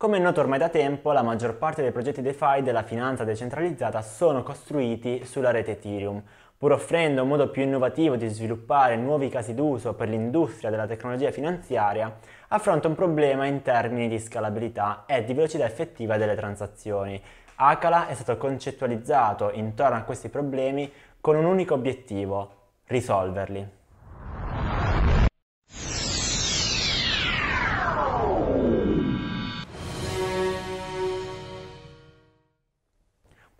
Come è noto ormai da tempo, la maggior parte dei progetti DeFi della finanza decentralizzata sono costruiti sulla rete Ethereum, pur offrendo un modo più innovativo di sviluppare nuovi casi d'uso per l'industria della tecnologia finanziaria, affronta un problema in termini di scalabilità e di velocità effettiva delle transazioni. Acala è stato concettualizzato intorno a questi problemi con un unico obiettivo, risolverli.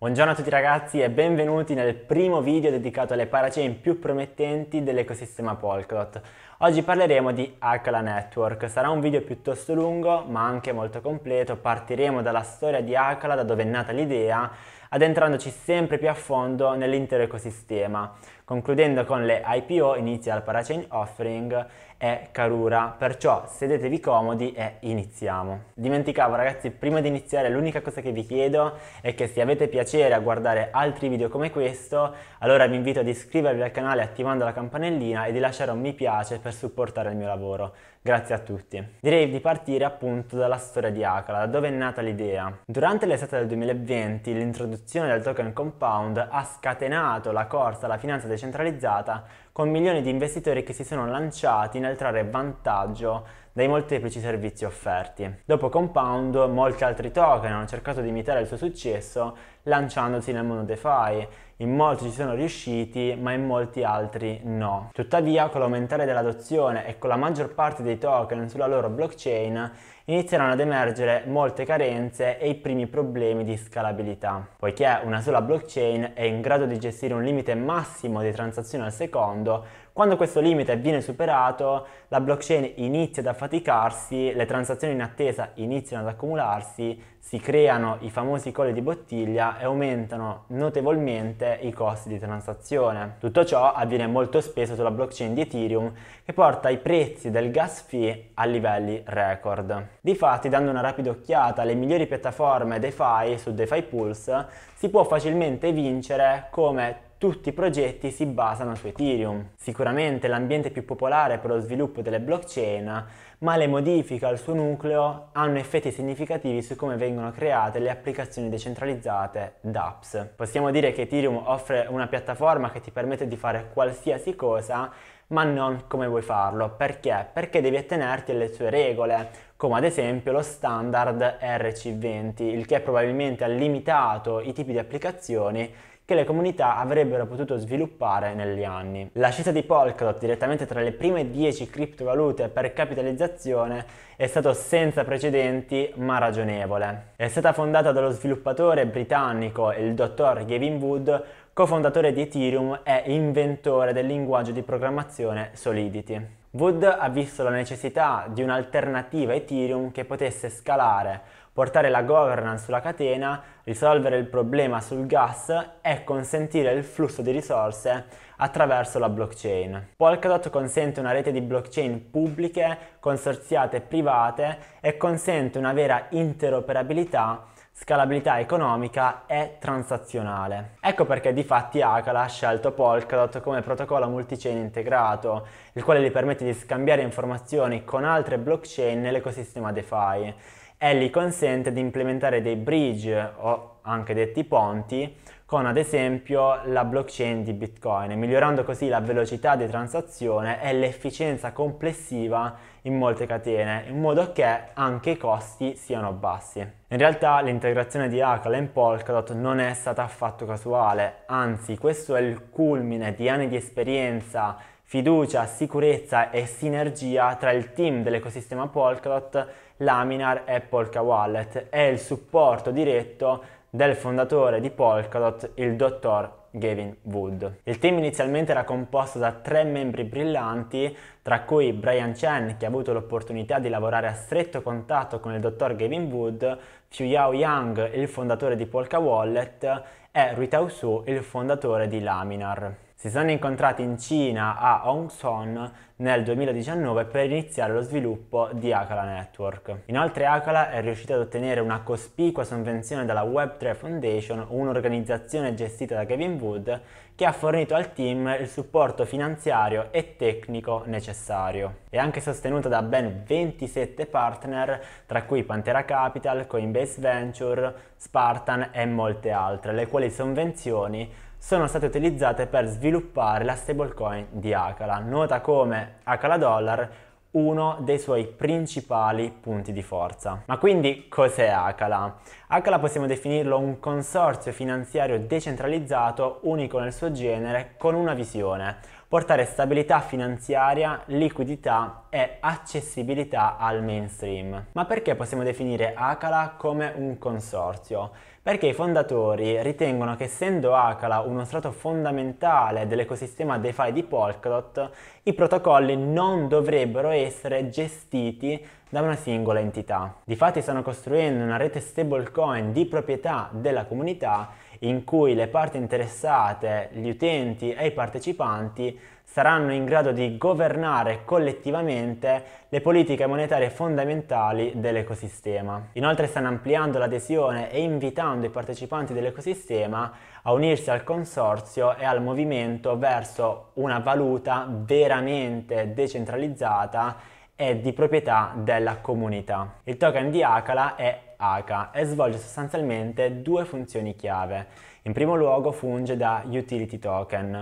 Buongiorno a tutti ragazzi e benvenuti nel primo video dedicato alle parachain più promettenti dell'ecosistema Polkadot. Oggi parleremo di Alcala Network, sarà un video piuttosto lungo ma anche molto completo, partiremo dalla storia di Alcala, da dove è nata l'idea, addentrandoci sempre più a fondo nell'intero ecosistema, concludendo con le IPO, inizia al parachain offering è Karura, perciò sedetevi comodi e iniziamo. Dimenticavo ragazzi, prima di iniziare l'unica cosa che vi chiedo è che se avete piacere a guardare altri video come questo, allora vi invito ad iscrivervi al canale attivando la campanellina e di lasciare un mi piace per supportare il mio lavoro. Grazie a tutti. Direi di partire appunto dalla storia di Acala, da dove è nata l'idea. Durante l'estate del 2020 l'introduzione del token compound ha scatenato la corsa alla finanza decentralizzata con milioni di investitori che si sono lanciati nel trarre vantaggio dai molteplici servizi offerti. Dopo Compound, molti altri token hanno cercato di imitare il suo successo lanciandosi nel mondo DeFi. In molti ci sono riusciti, ma in molti altri no. Tuttavia, con l'aumentare dell'adozione e con la maggior parte dei token sulla loro blockchain, inizieranno ad emergere molte carenze e i primi problemi di scalabilità, poiché una sola blockchain è in grado di gestire un limite massimo di transazioni al secondo, quando questo limite viene superato, la blockchain inizia ad affaticarsi, le transazioni in attesa iniziano ad accumularsi, si creano i famosi colli di bottiglia e aumentano notevolmente i costi di transazione. Tutto ciò avviene molto spesso sulla blockchain di Ethereum che porta i prezzi del gas fee a livelli record. Difatti, dando una rapida occhiata alle migliori piattaforme DeFi su DeFi Pulse, si può facilmente vincere come tutti i progetti si basano su Ethereum. Sicuramente l'ambiente più popolare per lo sviluppo delle blockchain, ma le modifiche al suo nucleo hanno effetti significativi su come vengono create le applicazioni decentralizzate DApps. Possiamo dire che Ethereum offre una piattaforma che ti permette di fare qualsiasi cosa ma non come vuoi farlo. Perché? Perché devi attenerti alle sue regole, come ad esempio lo standard RC20, il che probabilmente ha limitato i tipi di applicazioni che le comunità avrebbero potuto sviluppare negli anni. L'ascesa di Polkadot direttamente tra le prime 10 criptovalute per capitalizzazione è stato senza precedenti ma ragionevole. È stata fondata dallo sviluppatore britannico il dottor Gavin Wood cofondatore di Ethereum e inventore del linguaggio di programmazione Solidity. Wood ha visto la necessità di un'alternativa a Ethereum che potesse scalare portare la governance sulla catena, risolvere il problema sul gas e consentire il flusso di risorse attraverso la blockchain. Polkadot consente una rete di blockchain pubbliche, consorziate e private e consente una vera interoperabilità scalabilità economica e transazionale. Ecco perché di fatti Akala ha scelto Polkadot come protocollo multichain integrato, il quale gli permette di scambiare informazioni con altre blockchain nell'ecosistema DeFi Ellie consente di implementare dei bridge o anche detti ponti con ad esempio la blockchain di Bitcoin, migliorando così la velocità di transazione e l'efficienza complessiva in molte catene, in modo che anche i costi siano bassi. In realtà l'integrazione di Acala in Polkadot non è stata affatto casuale, anzi questo è il culmine di anni di esperienza fiducia, sicurezza e sinergia tra il team dell'ecosistema Polkadot, Laminar e Polka Wallet e il supporto diretto del fondatore di Polkadot, il dottor Gavin Wood. Il team inizialmente era composto da tre membri brillanti, tra cui Brian Chen, che ha avuto l'opportunità di lavorare a stretto contatto con il dottor Gavin Wood, Fu Yao Yang, il fondatore di Polka Wallet, e Rui Tao Su, il fondatore di Laminar. Si sono incontrati in Cina a Hong Kong nel 2019 per iniziare lo sviluppo di Akala Network. Inoltre Akala è riuscita ad ottenere una cospicua sovvenzione dalla Web3 Foundation, un'organizzazione gestita da Kevin Wood, che ha fornito al team il supporto finanziario e tecnico necessario. È anche sostenuta da ben 27 partner, tra cui Pantera Capital, Coinbase Venture, Spartan e molte altre, le quali sovvenzioni sono state utilizzate per sviluppare la stablecoin di Akala, nota come Akala Dollar uno dei suoi principali punti di forza. Ma quindi cos'è Akala? Akala possiamo definirlo un consorzio finanziario decentralizzato unico nel suo genere con una visione, portare stabilità finanziaria, liquidità e accessibilità al mainstream. Ma perché possiamo definire Acala come un consorzio? Perché i fondatori ritengono che essendo Acala uno strato fondamentale dell'ecosistema DeFi di Polkadot, i protocolli non dovrebbero essere gestiti da una singola entità. Difatti stanno costruendo una rete stablecoin di proprietà della comunità in cui le parti interessate, gli utenti e i partecipanti saranno in grado di governare collettivamente le politiche monetarie fondamentali dell'ecosistema. Inoltre stanno ampliando l'adesione e invitando i partecipanti dell'ecosistema a unirsi al consorzio e al movimento verso una valuta veramente decentralizzata e di proprietà della comunità. Il token di Akala è H e svolge sostanzialmente due funzioni chiave. In primo luogo funge da utility token,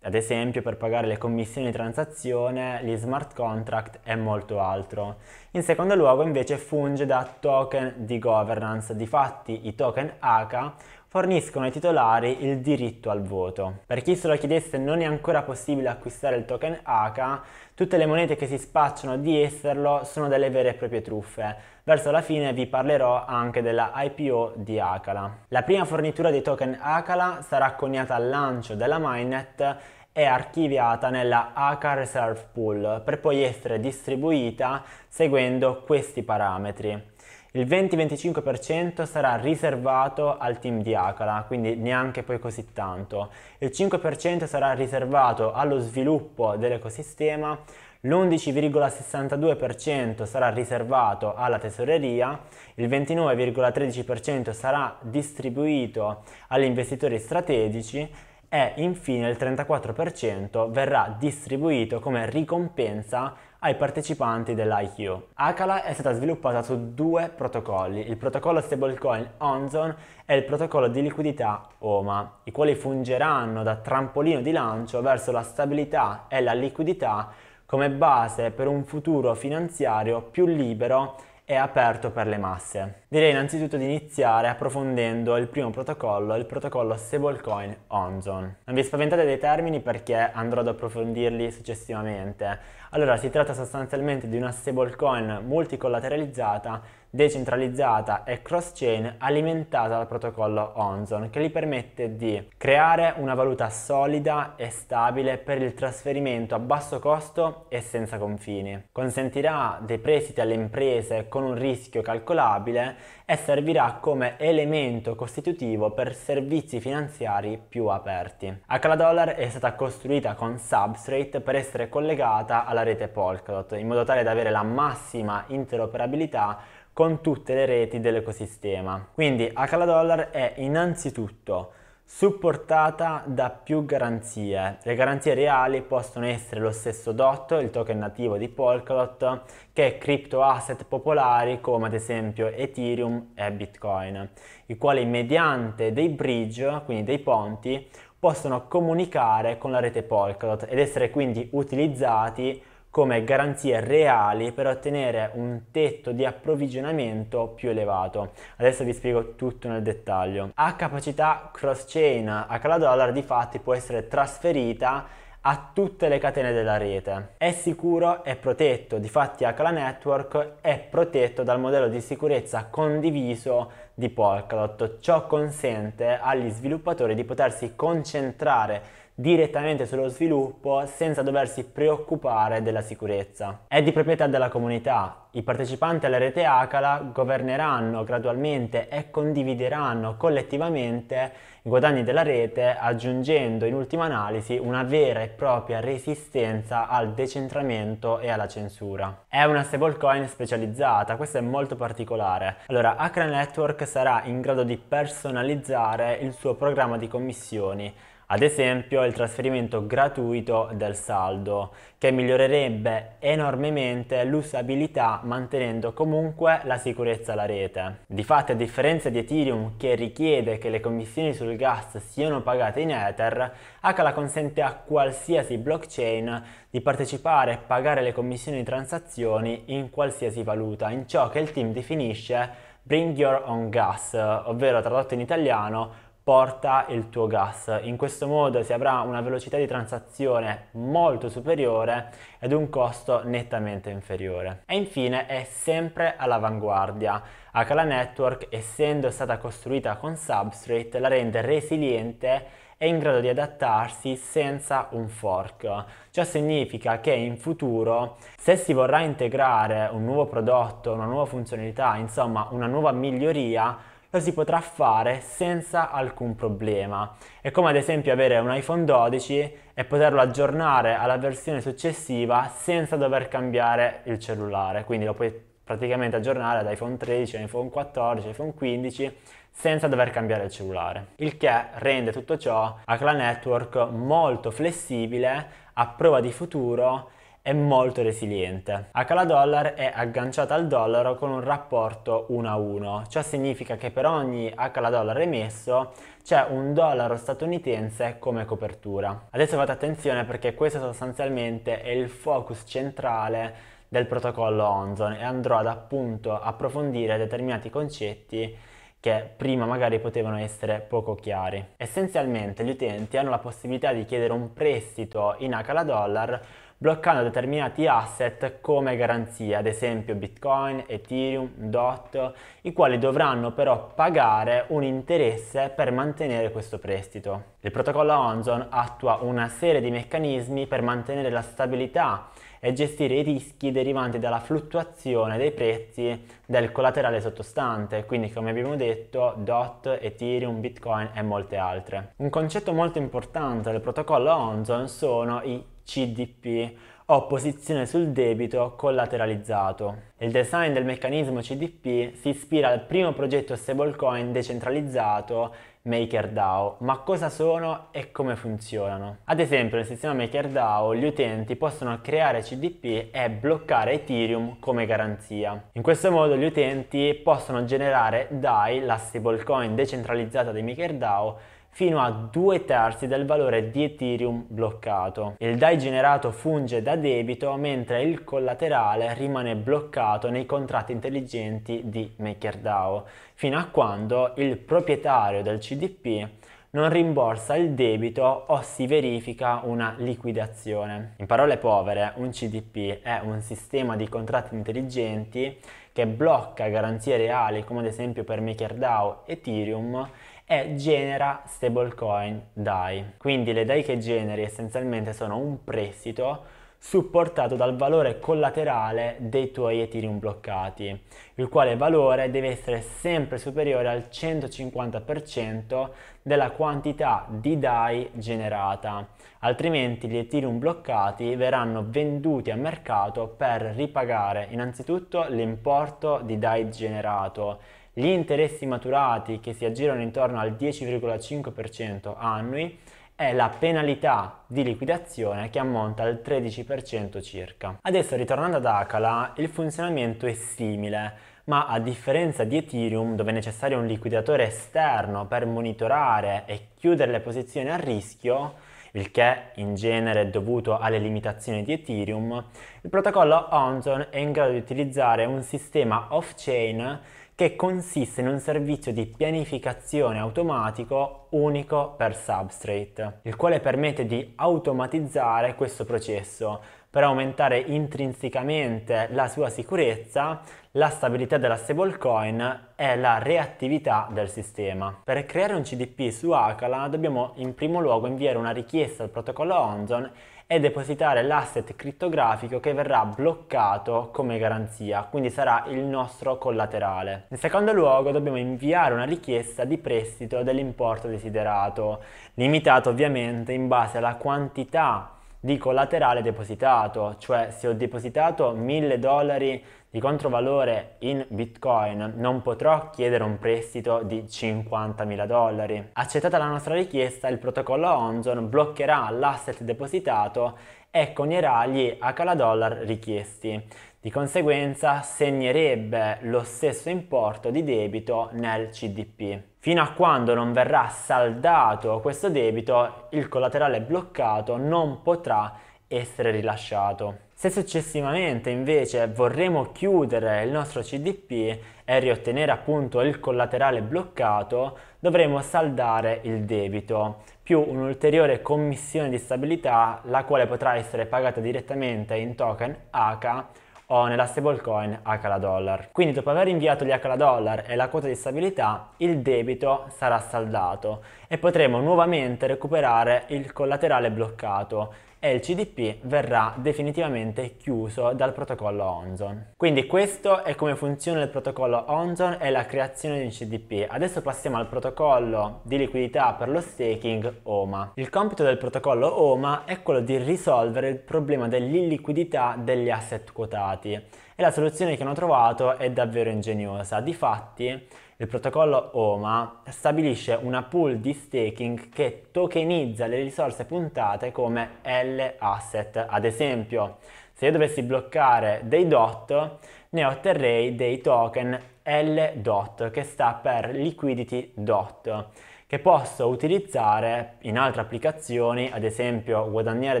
ad esempio per pagare le commissioni di transazione, gli smart contract e molto altro. In secondo luogo invece funge da token di governance, difatti i token H forniscono ai titolari il diritto al voto. Per chi se lo chiedesse non è ancora possibile acquistare il token ACA, tutte le monete che si spacciano di esserlo sono delle vere e proprie truffe. Verso la fine vi parlerò anche della IPO di Akala. La prima fornitura di token Akala sarà coniata al lancio della Minet e archiviata nella Aka Reserve Pool per poi essere distribuita seguendo questi parametri il 20-25% sarà riservato al team di Acala, quindi neanche poi così tanto, il 5% sarà riservato allo sviluppo dell'ecosistema, l'11,62% sarà riservato alla tesoreria, il 29,13% sarà distribuito agli investitori strategici e infine il 34% verrà distribuito come ricompensa ai partecipanti dell'IQ. Akala è stata sviluppata su due protocolli, il protocollo stablecoin Onzon e il protocollo di liquidità OMA, i quali fungeranno da trampolino di lancio verso la stabilità e la liquidità come base per un futuro finanziario più libero è aperto per le masse. Direi innanzitutto di iniziare approfondendo il primo protocollo, il protocollo stablecoin Onzon. Non vi spaventate dei termini perché andrò ad approfondirli successivamente. Allora, si tratta sostanzialmente di una stablecoin multicollateralizzata decentralizzata e cross-chain alimentata dal protocollo Onzon che gli permette di creare una valuta solida e stabile per il trasferimento a basso costo e senza confini. Consentirà dei prestiti alle imprese con un rischio calcolabile e servirà come elemento costitutivo per servizi finanziari più aperti. Dollar è stata costruita con Substrate per essere collegata alla rete Polkadot in modo tale da avere la massima interoperabilità con tutte le reti dell'ecosistema. Quindi Acala Dollar è innanzitutto supportata da più garanzie. Le garanzie reali possono essere lo stesso DOT, il token nativo di Polkadot, che crypto asset popolari come ad esempio Ethereum e Bitcoin, i quali mediante dei bridge, quindi dei ponti, possono comunicare con la rete Polkadot ed essere quindi utilizzati come garanzie reali per ottenere un tetto di approvvigionamento più elevato. Adesso vi spiego tutto nel dettaglio. A capacità cross-chain, a cala Dollar di fatti può essere trasferita a tutte le catene della rete. È sicuro e protetto, difatti Acala Network è protetto dal modello di sicurezza condiviso di Polkadot. Ciò consente agli sviluppatori di potersi concentrare direttamente sullo sviluppo senza doversi preoccupare della sicurezza. È di proprietà della comunità. I partecipanti alla rete Acala governeranno gradualmente e condivideranno collettivamente i guadagni della rete aggiungendo in ultima analisi una vera e propria resistenza al decentramento e alla censura. È una stablecoin specializzata, questo è molto particolare. Allora, Acra Network sarà in grado di personalizzare il suo programma di commissioni ad esempio il trasferimento gratuito del saldo, che migliorerebbe enormemente l'usabilità mantenendo comunque la sicurezza alla rete. Difatti a differenza di Ethereum che richiede che le commissioni sul gas siano pagate in Ether, Akala consente a qualsiasi blockchain di partecipare e pagare le commissioni di transazioni in qualsiasi valuta, in ciò che il team definisce Bring Your Own Gas, ovvero tradotto in italiano porta il tuo gas. In questo modo si avrà una velocità di transazione molto superiore ed un costo nettamente inferiore. E infine è sempre all'avanguardia. Akala Network, essendo stata costruita con Substrate, la rende resiliente e in grado di adattarsi senza un fork. Ciò significa che in futuro, se si vorrà integrare un nuovo prodotto, una nuova funzionalità, insomma una nuova miglioria, lo si potrà fare senza alcun problema. È come ad esempio avere un iPhone 12 e poterlo aggiornare alla versione successiva senza dover cambiare il cellulare, quindi lo puoi praticamente aggiornare ad iPhone 13, iPhone 14, iPhone 15 senza dover cambiare il cellulare, il che rende tutto ciò a Acla Network molto flessibile, a prova di futuro è molto resiliente. Acala dollar è agganciata al dollaro con un rapporto 1 a 1, ciò significa che per ogni Acala dollar emesso c'è un dollaro statunitense come copertura. Adesso fate attenzione perché questo sostanzialmente è il focus centrale del protocollo Onzon e andrò ad appunto approfondire determinati concetti che prima magari potevano essere poco chiari. Essenzialmente gli utenti hanno la possibilità di chiedere un prestito in Acala dollar bloccando determinati asset come garanzia, ad esempio Bitcoin, Ethereum, DOT, i quali dovranno però pagare un interesse per mantenere questo prestito. Il protocollo Onzon attua una serie di meccanismi per mantenere la stabilità e gestire i rischi derivanti dalla fluttuazione dei prezzi del collaterale sottostante, quindi come abbiamo detto DOT, Ethereum, Bitcoin e molte altre. Un concetto molto importante del protocollo Onzon sono i CDP o posizione sul debito collateralizzato. Il design del meccanismo CDP si ispira al primo progetto stablecoin decentralizzato MakerDAO, ma cosa sono e come funzionano? Ad esempio nel sistema MakerDAO gli utenti possono creare CDP e bloccare Ethereum come garanzia. In questo modo gli utenti possono generare DAI, la stablecoin decentralizzata di MakerDAO, fino a due terzi del valore di Ethereum bloccato. Il DAI generato funge da debito mentre il collaterale rimane bloccato nei contratti intelligenti di MakerDAO, fino a quando il proprietario del CDP non rimborsa il debito o si verifica una liquidazione. In parole povere, un CDP è un sistema di contratti intelligenti che blocca garanzie reali come ad esempio per MakerDAO Ethereum e genera stablecoin DAI. Quindi le DAI che generi essenzialmente sono un prestito supportato dal valore collaterale dei tuoi Ethereum bloccati, il quale valore deve essere sempre superiore al 150% della quantità di DAI generata, altrimenti gli Ethereum bloccati verranno venduti a mercato per ripagare innanzitutto l'importo di DAI generato gli interessi maturati che si aggirano intorno al 10,5% annui e la penalità di liquidazione che ammonta al 13% circa. Adesso ritornando ad Acala, il funzionamento è simile, ma a differenza di Ethereum dove è necessario un liquidatore esterno per monitorare e chiudere le posizioni a rischio, il che in genere è dovuto alle limitazioni di Ethereum, il protocollo Onzon è in grado di utilizzare un sistema off-chain che consiste in un servizio di pianificazione automatico unico per Substrate, il quale permette di automatizzare questo processo per aumentare intrinsecamente la sua sicurezza, la stabilità della stablecoin e la reattività del sistema. Per creare un CDP su Akala dobbiamo in primo luogo inviare una richiesta al protocollo Onzon e depositare l'asset criptografico che verrà bloccato come garanzia, quindi sarà il nostro collaterale. In secondo luogo dobbiamo inviare una richiesta di prestito dell'importo desiderato, limitato ovviamente in base alla quantità di collaterale depositato, cioè se ho depositato 1000 dollari di controvalore in bitcoin non potrò chiedere un prestito di 50.000 dollari. Accettata la nostra richiesta il protocollo Onzon bloccherà l'asset depositato e conierà gli HLA dollar richiesti. Di conseguenza segnerebbe lo stesso importo di debito nel CDP. Fino a quando non verrà saldato questo debito, il collaterale bloccato non potrà essere rilasciato. Se successivamente invece vorremmo chiudere il nostro CDP e riottenere appunto il collaterale bloccato, dovremo saldare il debito più un'ulteriore commissione di stabilità la quale potrà essere pagata direttamente in token ACA o nella stablecoin HLA Quindi dopo aver inviato gli HLA e la quota di stabilità, il debito sarà saldato e potremo nuovamente recuperare il collaterale bloccato e il CDP verrà definitivamente chiuso dal protocollo Onzon. Quindi questo è come funziona il protocollo Onzon e la creazione di un CDP. Adesso passiamo al protocollo di liquidità per lo staking OMA. Il compito del protocollo OMA è quello di risolvere il problema dell'illiquidità degli asset quotati e la soluzione che hanno trovato è davvero ingegnosa. Difatti il protocollo OMA stabilisce una pool di staking che tokenizza le risorse puntate come L-asset. Ad esempio, se io dovessi bloccare dei DOT, ne otterrei dei token L-DOT, che sta per Liquidity DOT, che posso utilizzare in altre applicazioni, ad esempio guadagnare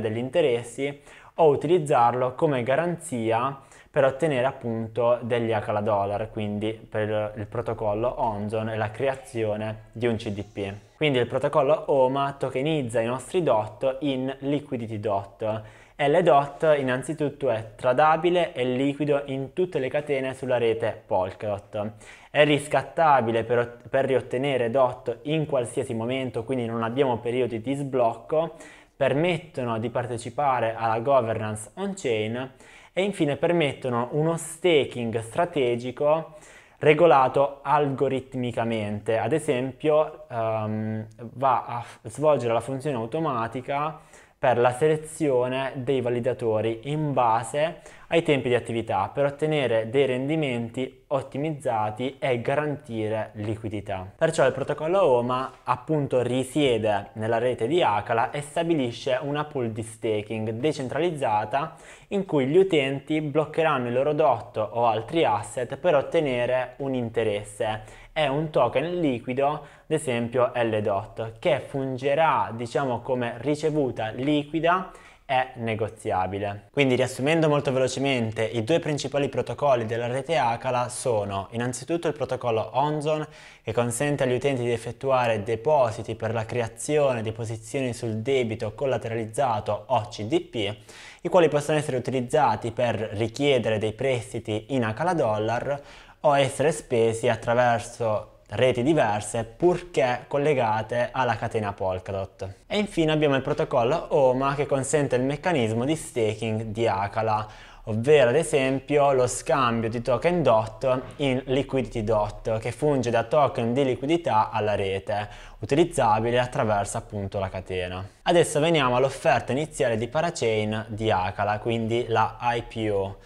degli interessi, o utilizzarlo come garanzia per ottenere appunto degli HLA dollar, quindi per il protocollo Onzon e la creazione di un CDP. Quindi il protocollo OMA tokenizza i nostri DOT in liquidity DOT e DOT innanzitutto è tradabile e liquido in tutte le catene sulla rete Polkadot. È riscattabile per, per riottenere DOT in qualsiasi momento, quindi non abbiamo periodi di sblocco, permettono di partecipare alla governance on-chain e infine permettono uno staking strategico regolato algoritmicamente, ad esempio um, va a f- svolgere la funzione automatica per la selezione dei validatori in base ai tempi di attività per ottenere dei rendimenti ottimizzati e garantire liquidità. Perciò il protocollo OMA appunto risiede nella rete di Acala e stabilisce una pool di staking decentralizzata in cui gli utenti bloccheranno il loro dotto o altri asset per ottenere un interesse è un token liquido, ad esempio LDOT, che fungerà diciamo come ricevuta liquida è negoziabile. Quindi riassumendo molto velocemente, i due principali protocolli della rete Acala sono innanzitutto il protocollo Onzon che consente agli utenti di effettuare depositi per la creazione di posizioni sul debito collateralizzato OCDP, i quali possono essere utilizzati per richiedere dei prestiti in Acala Dollar o essere spesi attraverso reti diverse purché collegate alla catena Polkadot. E infine abbiamo il protocollo OMA che consente il meccanismo di staking di Akala ovvero ad esempio lo scambio di token DOT in liquidity DOT che funge da token di liquidità alla rete, utilizzabile attraverso appunto la catena. Adesso veniamo all'offerta iniziale di parachain di Akala, quindi la IPO.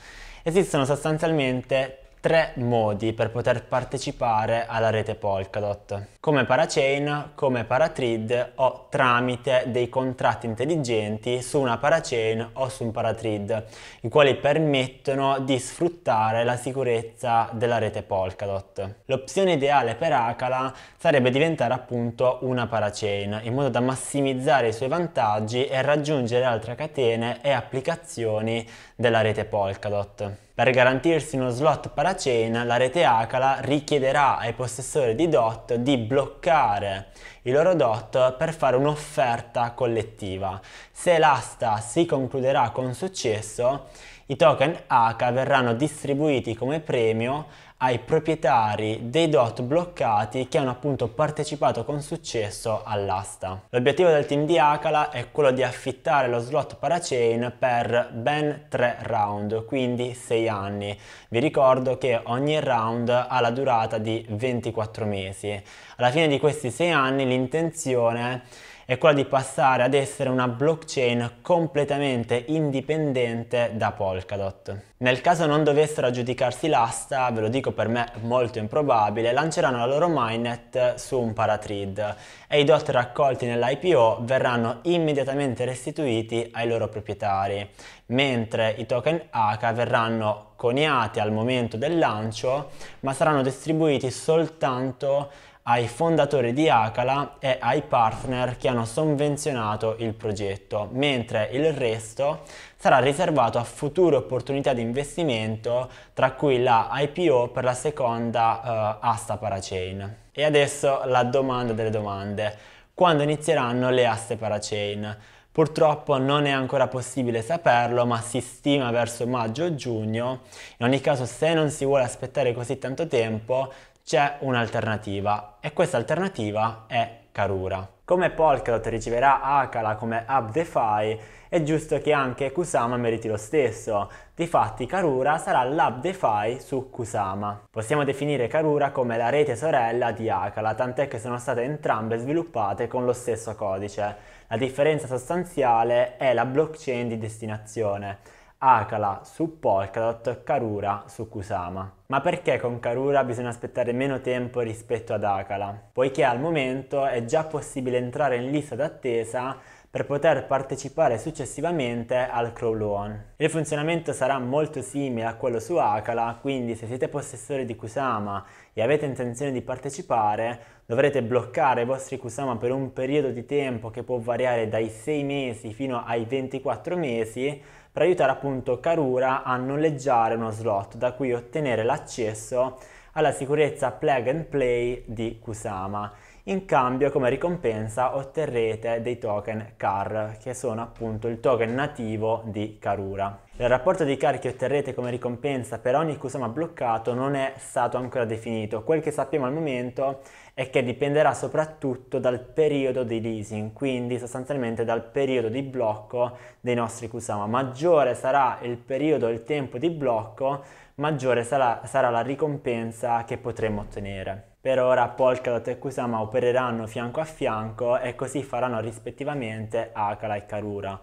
Esistono sostanzialmente tre modi per poter partecipare alla rete Polkadot, come parachain, come paratrid o tramite dei contratti intelligenti su una parachain o su un paratrid, i quali permettono di sfruttare la sicurezza della rete Polkadot. L'opzione ideale per Acala sarebbe diventare appunto una parachain, in modo da massimizzare i suoi vantaggi e raggiungere altre catene e applicazioni della rete Polkadot. Per garantirsi uno slot paracena, la rete Acala richiederà ai possessori di DOT di bloccare i loro DOT per fare un'offerta collettiva. Se l'asta si concluderà con successo, i token H verranno distribuiti come premio ai proprietari dei DOT bloccati che hanno appunto partecipato con successo all'asta. L'obiettivo del team di Akala è quello di affittare lo slot parachain per ben 3 round, quindi 6 anni. Vi ricordo che ogni round ha la durata di 24 mesi. Alla fine di questi 6 anni l'intenzione è è quella di passare ad essere una blockchain completamente indipendente da Polkadot. Nel caso non dovessero aggiudicarsi l'asta, ve lo dico per me molto improbabile, lanceranno la loro mainnet su un paratrid e i dot raccolti nell'IPO verranno immediatamente restituiti ai loro proprietari, mentre i token H verranno coniati al momento del lancio ma saranno distribuiti soltanto ai fondatori di Acala e ai partner che hanno sovvenzionato il progetto, mentre il resto sarà riservato a future opportunità di investimento, tra cui la IPO per la seconda eh, asta parachain. E adesso la domanda delle domande. Quando inizieranno le aste parachain? Purtroppo non è ancora possibile saperlo, ma si stima verso maggio o giugno. In ogni caso, se non si vuole aspettare così tanto tempo, c'è un'alternativa e questa alternativa è Karura. Come Polkadot riceverà Akala come hub DeFi, è giusto che anche Kusama meriti lo stesso. Difatti Karura sarà l'hub DeFi su Kusama. Possiamo definire Karura come la rete sorella di Akala, tant'è che sono state entrambe sviluppate con lo stesso codice. La differenza sostanziale è la blockchain di destinazione. Akala su Polkadot, Karura su Kusama. Ma perché con Karura bisogna aspettare meno tempo rispetto ad Akala? Poiché al momento è già possibile entrare in lista d'attesa per poter partecipare successivamente al crawl on. Il funzionamento sarà molto simile a quello su Akala, quindi se siete possessori di Kusama e avete intenzione di partecipare, dovrete bloccare i vostri Kusama per un periodo di tempo che può variare dai 6 mesi fino ai 24 mesi per aiutare appunto Karura a noleggiare uno slot da cui ottenere l'accesso alla sicurezza plug and play di Kusama. In cambio come ricompensa otterrete dei token CAR che sono appunto il token nativo di Karura. Il rapporto di carichi otterrete come ricompensa per ogni Kusama bloccato non è stato ancora definito. Quel che sappiamo al momento è che dipenderà soprattutto dal periodo di leasing, quindi sostanzialmente dal periodo di blocco dei nostri Kusama. Maggiore sarà il periodo, il tempo di blocco, maggiore sarà, sarà la ricompensa che potremo ottenere. Per ora Polkadot e Kusama opereranno fianco a fianco e così faranno rispettivamente Akala e Karura.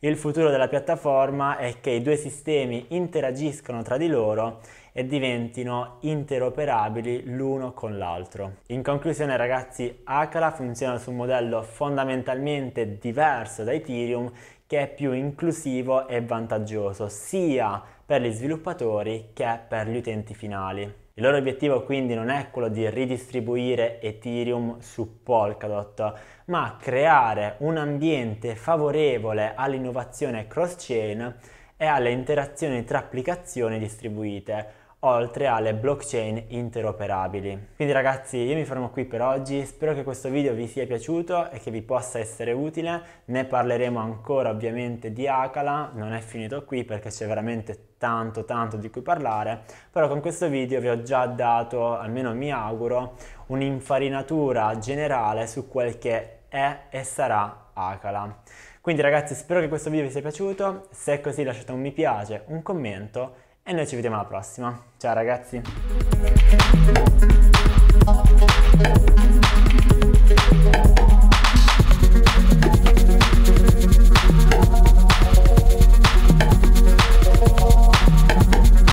Il futuro della piattaforma è che i due sistemi interagiscano tra di loro e diventino interoperabili l'uno con l'altro. In conclusione ragazzi, Acala funziona su un modello fondamentalmente diverso da Ethereum che è più inclusivo e vantaggioso sia per gli sviluppatori che per gli utenti finali. Il loro obiettivo quindi non è quello di ridistribuire Ethereum su Polkadot, ma creare un ambiente favorevole all'innovazione cross-chain e alle interazioni tra applicazioni distribuite, oltre alle blockchain interoperabili. Quindi ragazzi io mi fermo qui per oggi, spero che questo video vi sia piaciuto e che vi possa essere utile, ne parleremo ancora ovviamente di Acala, non è finito qui perché c'è veramente tanto tanto di cui parlare, però con questo video vi ho già dato, almeno mi auguro, un'infarinatura generale su quel che è e sarà Akala. Quindi ragazzi spero che questo video vi sia piaciuto, se è così lasciate un mi piace, un commento e noi ci vediamo alla prossima. Ciao ragazzi!